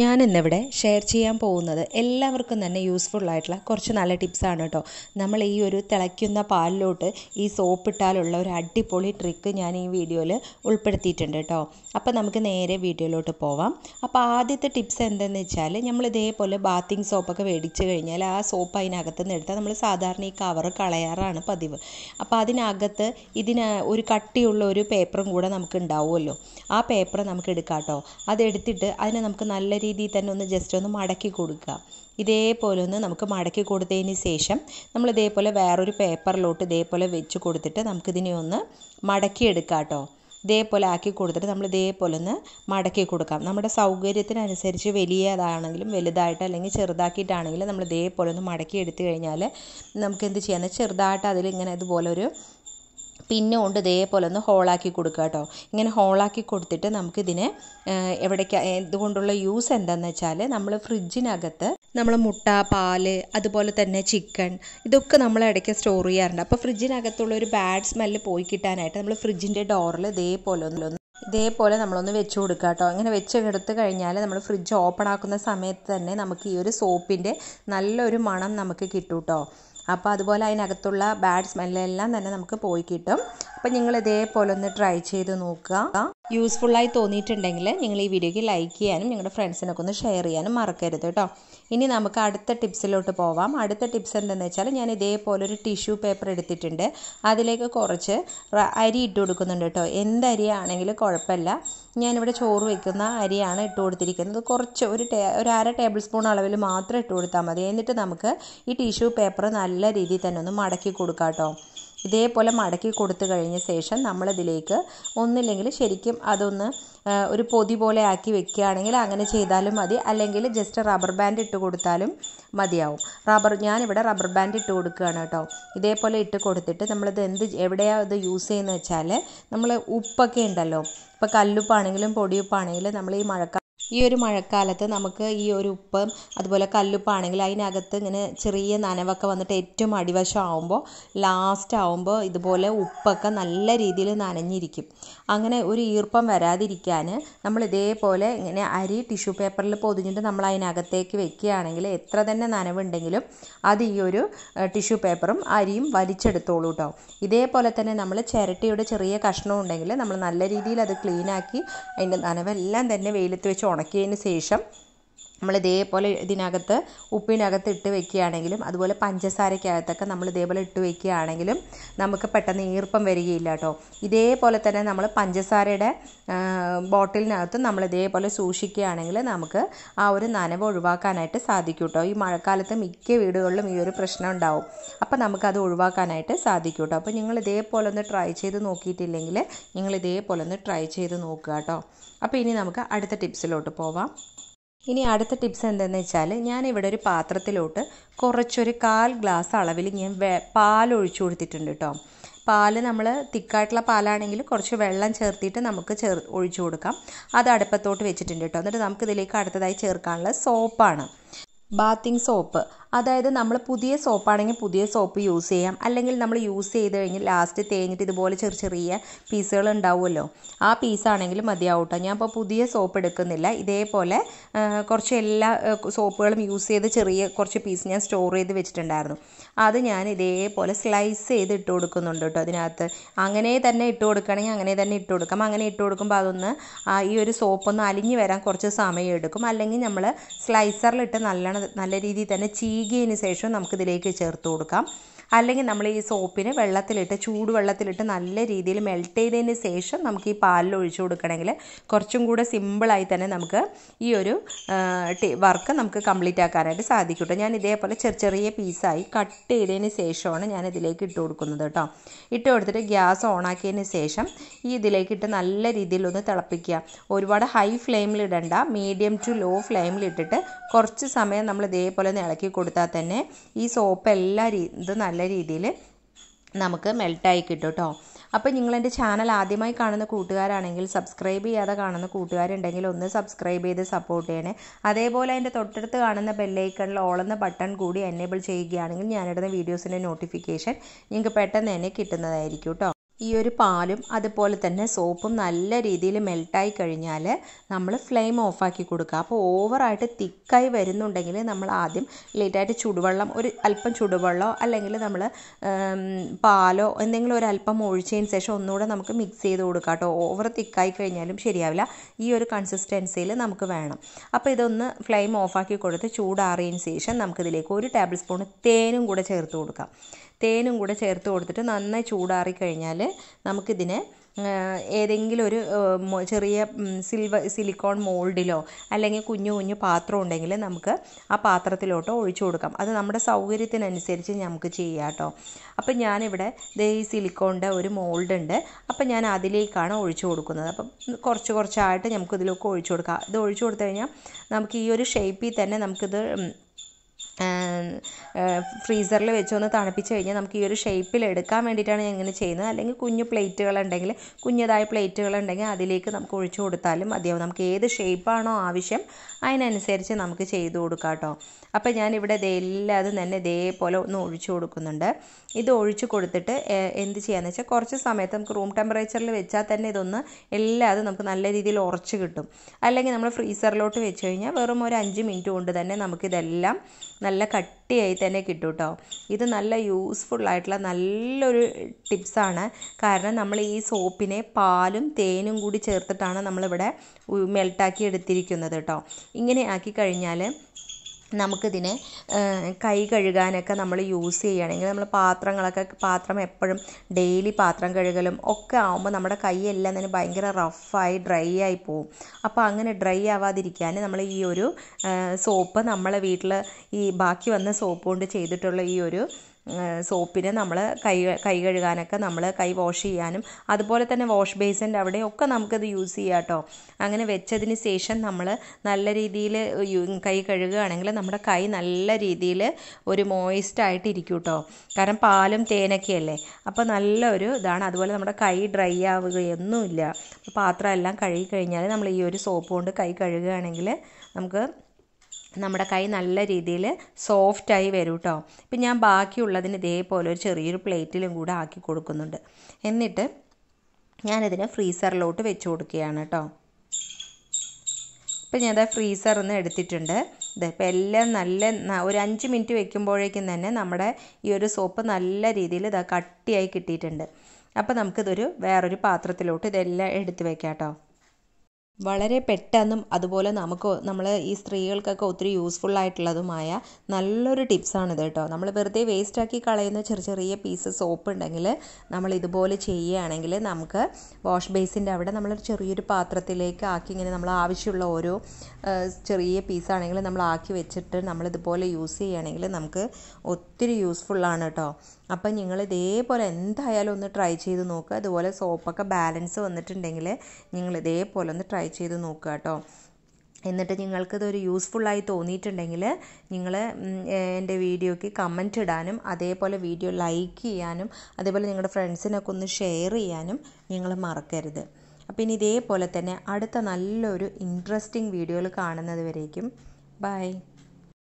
ഞാൻ ഇന്നിവിടെ ഷെയർ ചെയ്യാൻ പോകുന്നത് എല്ലാവർക്കും തന്നെ യൂസ്ഫുൾ ആയിട്ടുള്ള കുറച്ച് നല്ല ടിപ്സാണ് കേട്ടോ നമ്മൾ ഈ ഒരു തിളയ്ക്കുന്ന പാലിലോട്ട് ഈ സോപ്പ് ഇട്ടാലുള്ള ഒരു അടിപൊളി ട്രിക്ക് ഞാൻ ഈ വീഡിയോയിൽ ഉൾപ്പെടുത്തിയിട്ടുണ്ട് കേട്ടോ അപ്പോൾ നമുക്ക് നേരെ വീഡിയോയിലോട്ട് പോവാം അപ്പോൾ ആദ്യത്തെ ടിപ്സ് എന്തെന്ന് വെച്ചാൽ നമ്മൾ ഇതേപോലെ ബാത്തിങ് സോപ്പൊക്കെ മേടിച്ച് കഴിഞ്ഞാൽ ആ സോപ്പ് അതിനകത്ത് നിന്ന് എടുത്താൽ നമ്മൾ സാധാരണ ഈ കവർ കളയാറാണ് പതിവ് അപ്പോൾ അതിനകത്ത് ഇതിന് ഒരു കട്ടിയുള്ള ഒരു പേപ്പറും കൂടെ നമുക്ക് ഉണ്ടാവുമല്ലോ ആ പേപ്പർ നമുക്ക് എടുക്കാം കേട്ടോ അതെടുത്തിട്ട് അതിനെ നമുക്ക് നല്ല രീതിയിൽ തന്നെ ഒന്ന് ജസ്റ്റ് ഒന്ന് മടക്കി കൊടുക്കുക ഇതേപോലെ ഒന്ന് നമുക്ക് മടക്കി കൊടുത്തതിന് ശേഷം നമ്മൾ ഇതേപോലെ വേറൊരു പേപ്പറിലോട്ട് ഇതേപോലെ വെച്ച് കൊടുത്തിട്ട് നമുക്കിതിനെ ഒന്ന് മടക്കിയെടുക്കാം കേട്ടോ ഇതേപോലെ ആക്കി കൊടുത്തിട്ട് നമ്മൾ ഇതേപോലെ ഒന്ന് മടക്കി കൊടുക്കാം നമ്മുടെ സൗകര്യത്തിനനുസരിച്ച് വലിയതാണെങ്കിലും വലുതായിട്ട് അല്ലെങ്കിൽ ചെറുതാക്കിയിട്ടാണെങ്കിലും നമ്മൾ ഇതേപോലെ ഒന്ന് മടക്കി എടുത്തു കഴിഞ്ഞാൽ നമുക്ക് എന്ത് ചെയ്യാമെന്ന് ചെറുതായിട്ട് അതിലിങ്ങനെ ഇതുപോലെ ഒരു പിന്നെ കൊണ്ട് ഇതേപോലെ ഒന്ന് ഹോളാക്കി കൊടുക്കുക കേട്ടോ ഇങ്ങനെ ഹോളാക്കി കൊടുത്തിട്ട് നമുക്കിതിനെ എവിടേക്ക് ഇതുകൊണ്ടുള്ള യൂസ് എന്താണെന്ന് വെച്ചാൽ നമ്മൾ ഫ്രിഡ്ജിനകത്ത് നമ്മൾ മുട്ട പാല് അതുപോലെ തന്നെ ചിക്കൻ ഇതൊക്കെ നമ്മൾ ഇടയ്ക്ക് സ്റ്റോർ ചെയ്യാറുണ്ട് അപ്പോൾ ഫ്രിഡ്ജിനകത്തുള്ള ഒരു ബാഡ് സ്മെല്ല് പോയി കിട്ടാനായിട്ട് നമ്മൾ ഫ്രിഡ്ജിൻ്റെ ഡോറിൽ ഇതേപോലെ ഒന്ന് ഇതേപോലെ നമ്മളൊന്ന് വെച്ച് കൊടുക്കുക കേട്ടോ അങ്ങനെ വെച്ച് എടുത്ത് കഴിഞ്ഞാൽ നമ്മൾ ഫ്രിഡ്ജ് ഓപ്പൺ ആക്കുന്ന സമയത്ത് തന്നെ നമുക്ക് ഈ ഒരു സോപ്പിൻ്റെ നല്ലൊരു മണം നമുക്ക് കിട്ടും കേട്ടോ അപ്പോൾ അതുപോലെ അതിനകത്തുള്ള ബാഡ് സ്മെല്ലെല്ലാം തന്നെ നമുക്ക് പോയി കിട്ടും അപ്പോൾ നിങ്ങൾ ഇതേപോലെ ഒന്ന് ട്രൈ ചെയ്ത് നോക്കുക യൂസ്ഫുള്ളായി തോന്നിയിട്ടുണ്ടെങ്കിൽ നിങ്ങൾ ഈ വീഡിയോയ്ക്ക് ലൈക്ക് ചെയ്യാനും നിങ്ങളുടെ ഫ്രണ്ട്സിനൊക്കെ ഒന്ന് ഷെയർ ചെയ്യാനും മറക്കരുത് കേട്ടോ ഇനി നമുക്ക് അടുത്ത ടിപ്സിലോട്ട് പോവാം അടുത്ത ടിപ്സ് എന്തെന്ന് വെച്ചാൽ ഞാൻ ഇതേപോലെ ഒരു ടിഷ്യൂ പേപ്പർ എടുത്തിട്ടുണ്ട് അതിലേക്ക് കുറച്ച് അരി ഇട്ട് കൊടുക്കുന്നുണ്ട് കേട്ടോ എന്ത് അരിയാണെങ്കിലും കുഴപ്പമില്ല ഞാനിവിടെ ചോറ് വയ്ക്കുന്ന അരിയാണ് ഇട്ട് കൊടുത്തിരിക്കുന്നത് കുറച്ച് ഒരു ടേ ഒരു അര ടേബിൾ സ്പൂൺ അളവിൽ മാത്രം ഇട്ട് കൊടുത്താൽ മതി എന്നിട്ട് നമുക്ക് ഈ ടിഷ്യൂ പേപ്പർ നല്ല രീതിയിൽ തന്നെ ഒന്ന് മടക്കി കൊടുക്കാം കേട്ടോ ഇതേപോലെ മടക്കി കൊടുത്തു കഴിഞ്ഞ ശേഷം നമ്മളതിലേക്ക് ഒന്നില്ലെങ്കിൽ ശരിക്കും അതൊന്ന് ഒരു പൊതി പോലെ ആക്കി വെക്കുകയാണെങ്കിൽ അങ്ങനെ ചെയ്താലും മതി അല്ലെങ്കിൽ ജസ്റ്റ് റബ്ബർ ബാൻഡ് ഇട്ട് കൊടുത്താലും മതിയാവും റബ്ബർ ഞാനിവിടെ റബ്ബർ ബാൻഡ് ഇട്ട് കൊടുക്കുകയാണ് കേട്ടോ ഇതേപോലെ ഇട്ട് കൊടുത്തിട്ട് നമ്മളിത് എന്ത് എവിടെയാണ് ഇത് യൂസ് ചെയ്യുന്നത് വെച്ചാൽ നമ്മൾ ഉപ്പൊക്കെ ഉണ്ടല്ലോ ഇപ്പോൾ കല്ലുപ്പാണെങ്കിലും പൊടിയുപ്പാണെങ്കിലും നമ്മൾ ഈ മഴക്കാലം ഈ ഒരു മഴക്കാലത്ത് നമുക്ക് ഈ ഒരു ഉപ്പ് അതുപോലെ കല്ലുപ്പാണെങ്കിൽ അതിനകത്ത് ഇങ്ങനെ ചെറിയ നനവൊക്കെ വന്നിട്ട് ഏറ്റവും അടിവശം ആവുമ്പോൾ ലാസ്റ്റ് ആവുമ്പോൾ ഇതുപോലെ ഉപ്പൊക്കെ നല്ല രീതിയിൽ നനഞ്ഞിരിക്കും അങ്ങനെ ഒരു ഈർപ്പം വരാതിരിക്കാൻ നമ്മൾ ഇതേപോലെ ഇങ്ങനെ അരി ടിഷ്യൂ പേപ്പറിൽ പൊതിഞ്ഞിട്ട് നമ്മൾ അതിനകത്തേക്ക് വെക്കുകയാണെങ്കിൽ എത്ര തന്നെ നനവുണ്ടെങ്കിലും അത് ഈ ഒരു ടിഷ്യൂ പേപ്പറും അരിയും വലിച്ചെടുത്തോളൂ കേട്ടോ ഇതേപോലെ തന്നെ നമ്മൾ ചിരട്ടിയുടെ ചെറിയ കഷ്ണം ഉണ്ടെങ്കിൽ നമ്മൾ നല്ല രീതിയിൽ അത് ക്ലീനാക്കി അതിൻ്റെ നനവെല്ലാം തന്നെ വെയിലത്ത് വെച്ച് ഉണക്കി മടക്കിയതിന് ശേഷം നമ്മൾ ഇതേപോലെ ഇതിനകത്ത് ഉപ്പിനകത്ത് ഇട്ട് വെക്കുകയാണെങ്കിലും അതുപോലെ പഞ്ചസാരയ്ക്കകത്തൊക്കെ നമ്മൾ ഇതേപോലെ ഇട്ട് വെക്കുകയാണെങ്കിലും നമുക്ക് പെട്ടെന്ന് ഈർപ്പം വരികയില്ല കേട്ടോ ഇതേപോലെ തന്നെ നമ്മൾ പഞ്ചസാരയുടെ ബോട്ടിലിനകത്ത് നമ്മൾ ഇതേപോലെ സൂക്ഷിക്കുകയാണെങ്കിൽ നമുക്ക് ആ ഒരു നനവ് ഒഴിവാക്കാനായിട്ട് സാധിക്കും കേട്ടോ ഈ മഴക്കാലത്ത് മിക്ക വീടുകളിലും ഈ ഒരു പ്രശ്നം ഉണ്ടാവും അപ്പോൾ നമുക്കത് ഒഴിവാക്കാനായിട്ട് സാധിക്കും കേട്ടോ അപ്പോൾ നിങ്ങൾ ഇതേപോലെ ഒന്ന് ട്രൈ ചെയ്ത് നോക്കിയിട്ടില്ലെങ്കിൽ നിങ്ങൾ ഇതേപോലെ ഒന്ന് ട്രൈ ചെയ്ത് നോക്കുക കേട്ടോ അപ്പോൾ ഇനി നമുക്ക് അടുത്ത ടിപ്സിലോട്ട് പോവാം ഇനി അടുത്ത ടിപ്സ് എന്തെന്ന് വെച്ചാൽ ഇവിടെ ഒരു പാത്രത്തിലോട്ട് കുറച്ചൊരു കാൽ ഗ്ലാസ് അളവിൽ ഞാൻ പാൽ ഒഴിച്ചു കൊടുത്തിട്ടുണ്ട് കേട്ടോ പാൽ നമ്മൾ തിക്കായിട്ടുള്ള പാലാണെങ്കിൽ കുറച്ച് വെള്ളം ചേർത്തിട്ട് നമുക്ക് ചേർ ഒഴിച്ചു കൊടുക്കാം അത് അടുപ്പത്തോട്ട് വെച്ചിട്ടുണ്ട് കേട്ടോ എന്നിട്ട് നമുക്കിതിലേക്ക് അടുത്തതായി ചേർക്കാനുള്ള സോപ്പാണ് ബാത്തിങ് സോപ്പ് അതായത് നമ്മൾ പുതിയ സോപ്പാണെങ്കിൽ പുതിയ സോപ്പ് യൂസ് ചെയ്യാം അല്ലെങ്കിൽ നമ്മൾ യൂസ് ചെയ്ത് കഴിഞ്ഞ് ലാസ്റ്റ് തേഞ്ഞിട്ട് ഇതുപോലെ ചെറിയ ചെറിയ പീസുകൾ ഉണ്ടാവുമല്ലോ ആ പീസാണെങ്കിൽ മതിയാവും ഞാൻ ഇപ്പോൾ പുതിയ സോപ്പ് എടുക്കുന്നില്ല ഇതേപോലെ കുറച്ച് എല്ലാ സോപ്പുകളും യൂസ് ചെയ്ത് ചെറിയ കുറച്ച് പീസ് ഞാൻ സ്റ്റോർ ചെയ്ത് വെച്ചിട്ടുണ്ടായിരുന്നു അത് ഞാൻ ഇതേപോലെ സ്ലൈസ് ചെയ്ത് ഇട്ട് കൊടുക്കുന്നുണ്ട് കേട്ടോ അതിനകത്ത് അങ്ങനെ തന്നെ ഇട്ട് കൊടുക്കുകയാണെങ്കിൽ അങ്ങനെ തന്നെ ഇട്ട് കൊടുക്കാം അങ്ങനെ ഇട്ട് കൊടുക്കുമ്പോൾ അതൊന്ന് ഈ ഒരു സോപ്പൊന്ന് അലിഞ്ഞ് വരാൻ കുറച്ച് സമയം എടുക്കും അല്ലെങ്കിൽ നമ്മൾ സ്ലൈസറിലിട്ട് നല്ലോണം നല്ല രീതിയിൽ തന്നെ ചീകിയതിന് ശേഷം നമുക്കിതിലേക്ക് ചേർത്ത് കൊടുക്കാം അല്ലെങ്കിൽ നമ്മൾ ഈ സോപ്പിന് വെള്ളത്തിലിട്ട് ചൂടുവെള്ളത്തിലിട്ട് നല്ല രീതിയിൽ മെൽറ്റ് ചെയ്തതിന് ശേഷം നമുക്ക് ഈ പാലിൽ ഒഴിച്ചു കൊടുക്കണമെങ്കിൽ കുറച്ചും കൂടെ സിമ്പിളായി തന്നെ നമുക്ക് ഈ ഒരു വർക്ക് നമുക്ക് കംപ്ലീറ്റ് ആക്കാനായിട്ട് സാധിക്കട്ടെ ഞാൻ ഇതേപോലെ ചെറിയ ചെറിയ പീസായി കട്ട് ചെയ്തതിന് ശേഷമാണ് ഞാൻ ഇതിലേക്ക് ഇട്ട് കൊടുക്കുന്നത് കേട്ടോ ഇട്ട് കൊടുത്തിട്ട് ഗ്യാസ് ഓണാക്കിയതിന് ശേഷം ഈ ഇതിലേക്ക് ഇട്ട് നല്ല രീതിയിൽ ഒന്ന് തിളപ്പിക്കുക ഒരുപാട് ഹൈ ഫ്ലെയിമിൽ ഇടണ്ട മീഡിയം ടു ലോ ഫ്ലെയിമിൽ ഇട്ടിട്ട് കുറച്ച് സമയം നമ്മൾ ഇതേപോലെ ഒന്ന് ഇളക്കി കൊടുത്താൽ തന്നെ ഈ സോപ്പ് എല്ലാ രീ ഇത് നല്ല രീതിയിൽ നമുക്ക് മെൽട്ടായി കിട്ടും കേട്ടോ അപ്പോൾ നിങ്ങൾ എൻ്റെ ചാനൽ ആദ്യമായി കാണുന്ന കൂട്ടുകാരാണെങ്കിൽ സബ്സ്ക്രൈബ് ചെയ്യാതെ കാണുന്ന കൂട്ടുകാരുണ്ടെങ്കിൽ ഒന്ന് സബ്സ്ക്രൈബ് ചെയ്ത് സപ്പോർട്ട് ചെയ്യണേ അതേപോലെ എൻ്റെ തൊട്ടടുത്ത് കാണുന്ന ബെല്ലൈക്കണിൽ ഓളുന്ന ബട്ടൺ കൂടി എനേബിൾ ചെയ്യുകയാണെങ്കിൽ ഞാനിടുന്ന വീഡിയോസിൻ്റെ നോട്ടിഫിക്കേഷൻ നിങ്ങൾക്ക് പെട്ടെന്ന് തന്നെ കിട്ടുന്നതായിരിക്കും കേട്ടോ ഈ ഒരു പാലും അതുപോലെ തന്നെ സോപ്പും നല്ല രീതിയിൽ മെൽട്ടായി കഴിഞ്ഞാൽ നമ്മൾ ഫ്ലെയിം ഓഫാക്കി കൊടുക്കുക അപ്പോൾ ഓവറായിട്ട് തിക്കായി വരുന്നുണ്ടെങ്കിൽ നമ്മൾ ആദ്യം ലേറ്റായിട്ട് ചുടുവെള്ളം ഒരു അല്പം ചുടുവെള്ളമോ അല്ലെങ്കിൽ നമ്മൾ പാലോ എന്തെങ്കിലും ഒരു അല്പം ഒഴിച്ചതിന് ശേഷം ഒന്നുകൂടെ നമുക്ക് മിക്സ് ചെയ്ത് കൊടുക്കാം കേട്ടോ ഓവർ തിക്കായി കഴിഞ്ഞാലും ശരിയാവില്ല ഈ ഒരു കൺസിസ്റ്റൻസിയിൽ നമുക്ക് വേണം അപ്പോൾ ഇതൊന്ന് ഫ്ലെയിം ഓഫാക്കി കൊടുത്ത് ചൂടാറിയതിന് ശേഷം നമുക്കിതിലേക്ക് ഒരു ടേബിൾ സ്പൂൺ തേനും കൂടെ ചേർത്ത് കൊടുക്കാം തേനും കൂടെ ചേർത്ത് കൊടുത്തിട്ട് നന്നായി ചൂടാറി കഴിഞ്ഞാൽ നമുക്കിതിനെ ഏതെങ്കിലും ഒരു ചെറിയ സിൽവർ സിലിക്കോൺ മോൾഡിലോ അല്ലെങ്കിൽ കുഞ്ഞു കുഞ്ഞു പാത്രം ഉണ്ടെങ്കിൽ നമുക്ക് ആ പാത്രത്തിലോട്ടോ ഒഴിച്ചു കൊടുക്കാം അത് നമ്മുടെ സൗകര്യത്തിനനുസരിച്ച് നമുക്ക് ചെയ്യാം കേട്ടോ അപ്പം ഞാനിവിടെ ഈ സിലിക്കോണിൻ്റെ ഒരു മോൾഡ് ഉണ്ട് അപ്പം ഞാൻ അതിലേക്കാണ് ഒഴിച്ചു കൊടുക്കുന്നത് അപ്പം കുറച്ച് കുറച്ചായിട്ട് നമുക്ക് ഇതിലൊക്കെ ഒഴിച്ചു കൊടുക്കാം ഇത് ഒഴിച്ചു കൊടുത്തു കഴിഞ്ഞാൽ നമുക്ക് ഈ ഒരു ഷേപ്പിൽ തന്നെ നമുക്കിത് ഫ്രീസറിൽ വെച്ചൊന്ന് തണുപ്പിച്ച് കഴിഞ്ഞാൽ നമുക്ക് ഈ ഒരു ഷേപ്പിൽ എടുക്കാൻ വേണ്ടിയിട്ടാണ് ഞാൻ ഇങ്ങനെ ചെയ്യുന്നത് അല്ലെങ്കിൽ കുഞ്ഞു പ്ലേറ്റുകൾ ഉണ്ടെങ്കിൽ കുഞ്ഞതായ പ്ലേറ്റുകൾ ഉണ്ടെങ്കിൽ അതിലേക്ക് നമുക്ക് ഒഴിച്ചു കൊടുത്താലും മതിയാവും നമുക്ക് ഏത് ഷേപ്പാണോ ആവശ്യം അതിനനുസരിച്ച് നമുക്ക് ചെയ്തു കൊടുക്കാം കേട്ടോ അപ്പോൾ ഞാനിവിടെ എല്ലാതും തന്നെ ഇതേപോലെ ഒന്ന് ഒഴിച്ചു കൊടുക്കുന്നുണ്ട് ഇത് ഒഴിച്ചു കൊടുത്തിട്ട് എന്ത് ചെയ്യാന്ന് വെച്ചാൽ കുറച്ച് സമയത്ത് നമുക്ക് റൂം ടെമ്പറേച്ചറിൽ വെച്ചാൽ തന്നെ ഇതൊന്ന് എല്ലാതും നമുക്ക് നല്ല രീതിയിൽ ഉറച്ച് കിട്ടും അല്ലെങ്കിൽ നമ്മൾ ഫ്രീസറിലോട്ട് വെച്ച് കഴിഞ്ഞാൽ വെറും ഒരു അഞ്ച് മിനിറ്റ് കൊണ്ട് തന്നെ നമുക്കിതെല്ലാം നല്ല കട്ടിയായി തന്നെ കിട്ടും കേട്ടോ ഇത് നല്ല യൂസ്ഫുൾ ആയിട്ടുള്ള നല്ലൊരു ടിപ്സാണ് കാരണം നമ്മൾ ഈ സോപ്പിനെ പാലും തേനും കൂടി ചേർത്തിട്ടാണ് നമ്മളിവിടെ മെൽട്ടാക്കി എടുത്തിരിക്കുന്നത് കേട്ടോ ഇങ്ങനെ ആക്കി കഴിഞ്ഞാൽ നമുക്കിതിനെ കൈ കഴുകാനൊക്കെ നമ്മൾ യൂസ് ചെയ്യുകയാണെങ്കിൽ നമ്മൾ പാത്രങ്ങളൊക്കെ പാത്രം എപ്പോഴും ഡെയിലി പാത്രം കഴുകലും ഒക്കെ ആകുമ്പോൾ നമ്മുടെ കൈയെല്ലാം തന്നെ ഭയങ്കര റഫായി ഡ്രൈ ആയി പോവും അപ്പോൾ അങ്ങനെ ഡ്രൈ ആവാതിരിക്കാൻ നമ്മൾ ഈ ഒരു സോപ്പ് നമ്മളെ വീട്ടിൽ ഈ ബാക്കി വന്ന സോപ്പ് കൊണ്ട് ചെയ്തിട്ടുള്ള ഈ ഒരു സോപ്പിന് നമ്മൾ കൈ കൈ കഴുകാനൊക്കെ നമ്മൾ കൈ വാഷ് ചെയ്യാനും അതുപോലെ തന്നെ വാഷ് ബേസിൻ്റെ അവിടെ ഒക്കെ നമുക്കത് യൂസ് ചെയ്യാം കേട്ടോ അങ്ങനെ വെച്ചതിന് ശേഷം നമ്മൾ നല്ല രീതിയിൽ കൈ കഴുകുകയാണെങ്കിൽ നമ്മുടെ കൈ നല്ല രീതിയിൽ ഒരു മോയിസ്റ്റ് ആയിട്ട് ഇരിക്കും കേട്ടോ കാരണം പാലും തേനൊക്കെയല്ലേ അപ്പോൾ നല്ല ഒരു ഇതാണ് അതുപോലെ നമ്മുടെ കൈ ഡ്രൈ ആവുകയൊന്നുമില്ല പാത്രം എല്ലാം കഴുകി കഴിഞ്ഞാൽ നമ്മൾ ഈ ഒരു സോപ്പ് കൊണ്ട് കൈ കഴുകുകയാണെങ്കിൽ നമുക്ക് നമ്മുടെ കൈ നല്ല രീതിയിൽ സോഫ്റ്റായി വരും കേട്ടോ ഇപ്പം ഞാൻ ബാക്കിയുള്ളതിന് ഇതേപോലെ ഒരു ചെറിയൊരു പ്ലേറ്റിലും കൂടെ ആക്കി കൊടുക്കുന്നുണ്ട് എന്നിട്ട് ഞാനിതിനെ ഫ്രീസറിലോട്ട് വെച്ച് കൊടുക്കുകയാണ് കേട്ടോ ഇപ്പം ഞാനത് ഫ്രീസറിൽ നിന്ന് എടുത്തിട്ടുണ്ട് ഇപ്പം എല്ലാം നല്ല ഒരു അഞ്ച് മിനിറ്റ് വെക്കുമ്പോഴേക്കും തന്നെ നമ്മുടെ ഈ ഒരു സോപ്പ് നല്ല രീതിയിൽ ഇതാ കട്ടിയായി കിട്ടിയിട്ടുണ്ട് അപ്പം നമുക്കിതൊരു വേറൊരു പാത്രത്തിലോട്ട് ഇതെല്ലാം എടുത്ത് വെക്കാം കേട്ടോ വളരെ പെട്ടെന്നും അതുപോലെ നമുക്ക് നമ്മൾ ഈ സ്ത്രീകൾക്കൊക്കെ ഒത്തിരി യൂസ്ഫുൾ ആയിട്ടുള്ളതുമായ നല്ലൊരു ടിപ്സാണിത് കേട്ടോ നമ്മൾ വെറുതെ വേസ്റ്റാക്കി കളയുന്ന ചെറിയ ചെറിയ പീസ് സോപ്പ് ഉണ്ടെങ്കിൽ നമ്മൾ ഇതുപോലെ ചെയ്യുകയാണെങ്കിൽ നമുക്ക് വാഷ് ബേസിൻ്റെ അവിടെ നമ്മൾ ചെറിയൊരു പാത്രത്തിലേക്ക് ആക്കി ഇങ്ങനെ നമ്മൾ ആവശ്യമുള്ള ഓരോ ചെറിയ പീസാണെങ്കിൽ നമ്മൾ ആക്കി വെച്ചിട്ട് നമ്മൾ ഇതുപോലെ യൂസ് ചെയ്യുകയാണെങ്കിൽ നമുക്ക് ഒത്തിരി യൂസ്ഫുള്ളാണ് കേട്ടോ അപ്പം നിങ്ങൾ ഇതേപോലെ എന്തായാലും ഒന്ന് ട്രൈ ചെയ്ത് നോക്കുക അതുപോലെ സോപ്പൊക്കെ ബാലൻസ് വന്നിട്ടുണ്ടെങ്കിൽ നിങ്ങൾ ഇതേപോലെ ഒന്ന് ട്രൈ ചെയ്ത് നോക്കുക കേട്ടോ എന്നിട്ട് നിങ്ങൾക്കിതൊരു യൂസ്ഫുള്ളായി തോന്നിയിട്ടുണ്ടെങ്കിൽ നിങ്ങൾ എൻ്റെ വീഡിയോയ്ക്ക് കമൻറ്റ് ഇടാനും അതേപോലെ വീഡിയോ ലൈക്ക് ചെയ്യാനും അതേപോലെ നിങ്ങളുടെ ഫ്രണ്ട്സിനൊക്കെ ഒന്ന് ഷെയർ ചെയ്യാനും നിങ്ങൾ മറക്കരുത് അപ്പോൾ ഇനി ഇതേപോലെ തന്നെ അടുത്ത നല്ലൊരു ഇൻട്രസ്റ്റിംഗ് വീഡിയോകൾ കാണുന്നത് വരേക്കും ബൈ